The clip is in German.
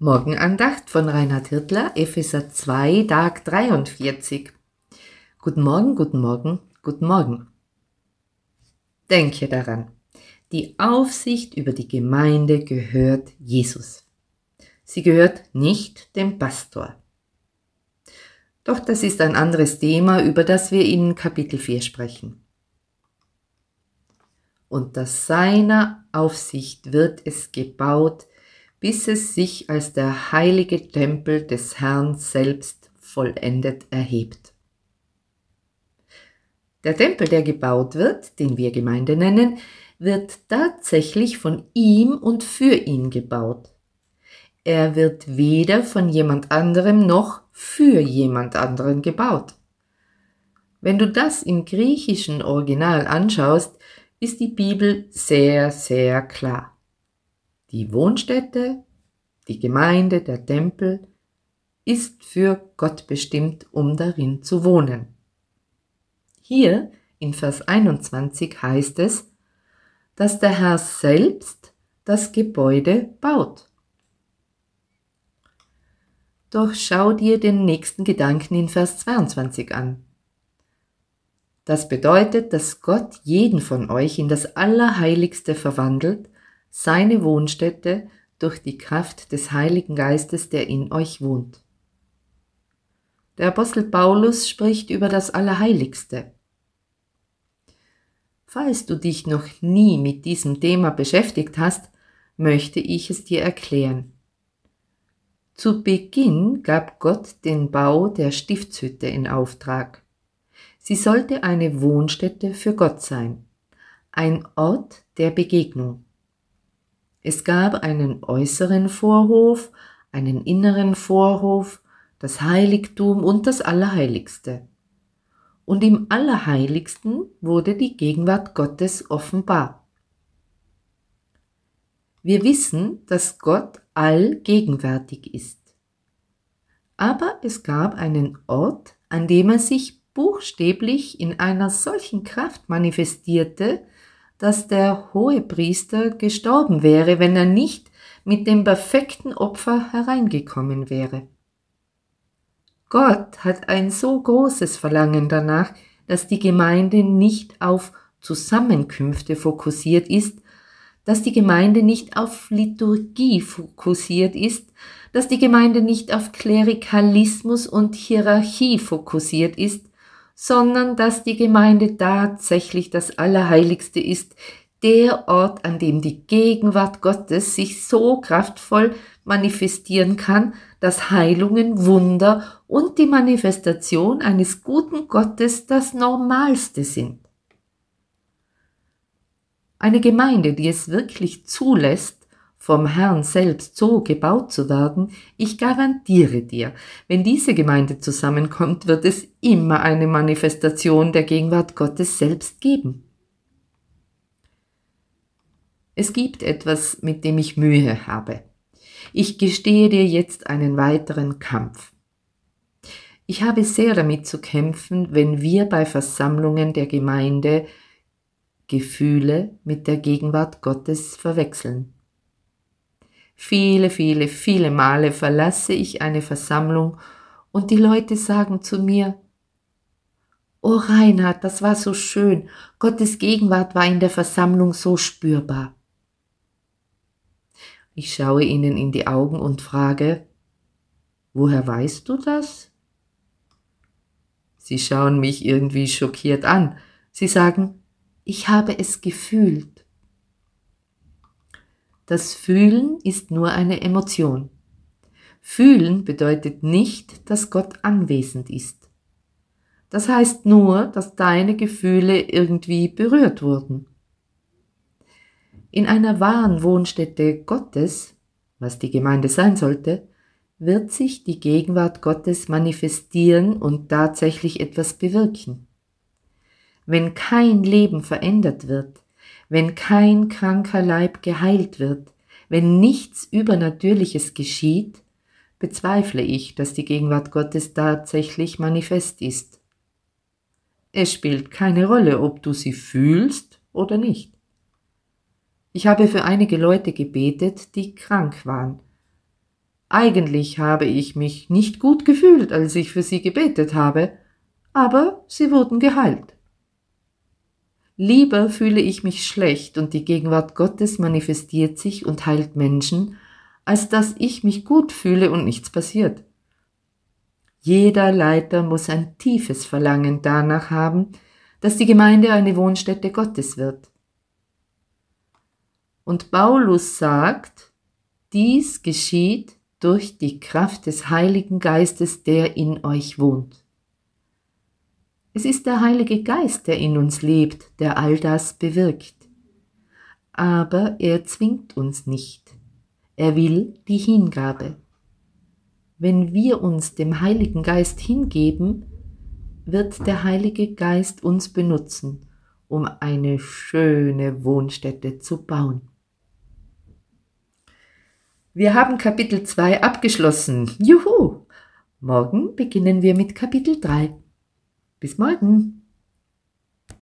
Morgenandacht von Reinhard Hirtler, Epheser 2, Tag 43. Guten Morgen, guten Morgen, guten Morgen. Denke daran, die Aufsicht über die Gemeinde gehört Jesus. Sie gehört nicht dem Pastor. Doch das ist ein anderes Thema, über das wir in Kapitel 4 sprechen. Unter seiner Aufsicht wird es gebaut, bis es sich als der heilige Tempel des Herrn selbst vollendet erhebt. Der Tempel, der gebaut wird, den wir Gemeinde nennen, wird tatsächlich von ihm und für ihn gebaut. Er wird weder von jemand anderem noch für jemand anderen gebaut. Wenn du das im griechischen Original anschaust, ist die Bibel sehr, sehr klar. Die Wohnstätte, die Gemeinde, der Tempel ist für Gott bestimmt, um darin zu wohnen. Hier in Vers 21 heißt es, dass der Herr selbst das Gebäude baut. Doch schau dir den nächsten Gedanken in Vers 22 an. Das bedeutet, dass Gott jeden von euch in das Allerheiligste verwandelt, seine Wohnstätte durch die Kraft des Heiligen Geistes, der in euch wohnt. Der Apostel Paulus spricht über das Allerheiligste. Falls du dich noch nie mit diesem Thema beschäftigt hast, möchte ich es dir erklären. Zu Beginn gab Gott den Bau der Stiftshütte in Auftrag. Sie sollte eine Wohnstätte für Gott sein, ein Ort der Begegnung. Es gab einen äußeren Vorhof, einen inneren Vorhof, das Heiligtum und das Allerheiligste. Und im Allerheiligsten wurde die Gegenwart Gottes offenbar. Wir wissen, dass Gott allgegenwärtig ist. Aber es gab einen Ort, an dem er sich buchstäblich in einer solchen Kraft manifestierte, dass der Hohepriester gestorben wäre, wenn er nicht mit dem perfekten Opfer hereingekommen wäre. Gott hat ein so großes Verlangen danach, dass die Gemeinde nicht auf Zusammenkünfte fokussiert ist, dass die Gemeinde nicht auf Liturgie fokussiert ist, dass die Gemeinde nicht auf Klerikalismus und Hierarchie fokussiert ist, sondern dass die Gemeinde tatsächlich das Allerheiligste ist, der Ort, an dem die Gegenwart Gottes sich so kraftvoll manifestieren kann, dass Heilungen, Wunder und die Manifestation eines guten Gottes das Normalste sind. Eine Gemeinde, die es wirklich zulässt, vom Herrn selbst so gebaut zu werden, ich garantiere dir, wenn diese Gemeinde zusammenkommt, wird es immer eine Manifestation der Gegenwart Gottes selbst geben. Es gibt etwas, mit dem ich Mühe habe. Ich gestehe dir jetzt einen weiteren Kampf. Ich habe sehr damit zu kämpfen, wenn wir bei Versammlungen der Gemeinde Gefühle mit der Gegenwart Gottes verwechseln. Viele, viele, viele Male verlasse ich eine Versammlung und die Leute sagen zu mir, Oh Reinhard, das war so schön. Gottes Gegenwart war in der Versammlung so spürbar. Ich schaue ihnen in die Augen und frage, woher weißt du das? Sie schauen mich irgendwie schockiert an. Sie sagen, ich habe es gefühlt. Das Fühlen ist nur eine Emotion. Fühlen bedeutet nicht, dass Gott anwesend ist. Das heißt nur, dass deine Gefühle irgendwie berührt wurden. In einer wahren Wohnstätte Gottes, was die Gemeinde sein sollte, wird sich die Gegenwart Gottes manifestieren und tatsächlich etwas bewirken. Wenn kein Leben verändert wird, wenn kein kranker Leib geheilt wird, wenn nichts Übernatürliches geschieht, bezweifle ich, dass die Gegenwart Gottes tatsächlich manifest ist. Es spielt keine Rolle, ob du sie fühlst oder nicht. Ich habe für einige Leute gebetet, die krank waren. Eigentlich habe ich mich nicht gut gefühlt, als ich für sie gebetet habe, aber sie wurden geheilt. Lieber fühle ich mich schlecht und die Gegenwart Gottes manifestiert sich und heilt Menschen, als dass ich mich gut fühle und nichts passiert. Jeder Leiter muss ein tiefes Verlangen danach haben, dass die Gemeinde eine Wohnstätte Gottes wird. Und Paulus sagt, dies geschieht durch die Kraft des Heiligen Geistes, der in euch wohnt. Es ist der Heilige Geist, der in uns lebt, der all das bewirkt. Aber er zwingt uns nicht. Er will die Hingabe. Wenn wir uns dem Heiligen Geist hingeben, wird der Heilige Geist uns benutzen, um eine schöne Wohnstätte zu bauen. Wir haben Kapitel 2 abgeschlossen. Juhu! Morgen beginnen wir mit Kapitel 3. Bis morgen.